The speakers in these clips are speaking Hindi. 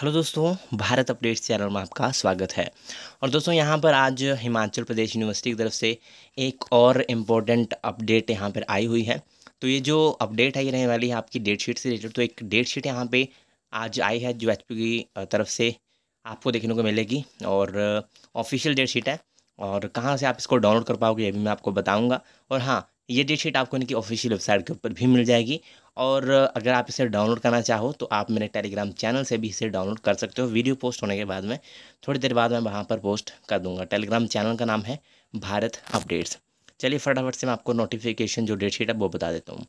हेलो दोस्तों भारत अपडेट्स चैनल में आपका स्वागत है और दोस्तों यहाँ पर आज हिमाचल प्रदेश यूनिवर्सिटी की तरफ से एक और इम्पोर्टेंट अपडेट यहाँ पर आई हुई है तो ये जो अपडेट है ये रहने वाली है आपकी डेट शीट से रिलेटेड तो एक डेट शीट यहाँ पे आज आई है जो एच की तरफ से आपको देखने को मिलेगी और ऑफिशियल डेट शीट है और कहाँ से आप इसको डाउनलोड कर पाओगे ये भी मैं आपको बताऊँगा और हाँ ये डेट शीट आपको इनकी ऑफिशियल वेबसाइट के ऊपर भी मिल जाएगी और अगर आप इसे डाउनलोड करना चाहो तो आप मेरे टेलीग्राम चैनल से भी इसे डाउनलोड कर सकते हो वीडियो पोस्ट होने के बाद में थोड़ी देर बाद मैं वहाँ पर पोस्ट कर दूँगा टेलीग्राम चैनल का नाम है भारत अपडेट्स चलिए फटाफट से मैं आपको नोटिफिकेशन जो डेट शीट है वो बता देता हूँ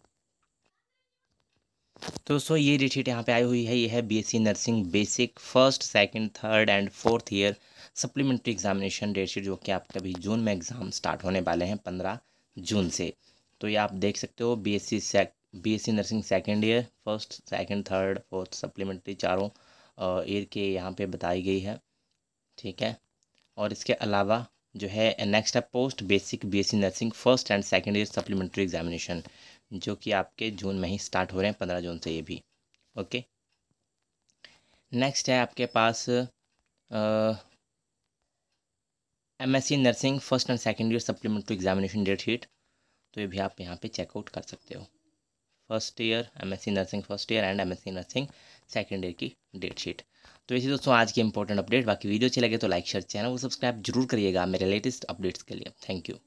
तो दोस्तों ये डेट शीट यहाँ पर आई हुई है ये है B nursing basic first second third and fourth year supplementary examination date sheet जो कि आपका अभी जून में एग्ज़ाम स्टार्ट होने वाले हैं पंद्रह जून से तो ये आप देख सकते हो बी एस सी सेक B S C nursing second year first second third fourth supplementary चारों ईयर के यहाँ पे बताई गई है ठीक है और इसके अलावा जो है नेक्स्ट है post basic BSc nursing first and second year supplementary examination जो कि आपके जून में ही स्टार्ट हो रहे हैं पंद्रह जून से ये भी ओके नेक्स्ट है आपके पास M S C nursing first and second year supplementary examination date sheet तो ये भी आप यहाँ पे चेकआउट कर सकते हो first year M S C nursing first year and M S C nursing second year की डेट शीट तो इसी दोस्तों आज की इंपॉर्टेंट अपडेट बाकी वीडियो अच्छी लगे तो लाइक शेयर चैनल को सब्सक्राइब जरूर करिएगा मेरे लेटेस्ट अपडेट्स के लिए थैंक यू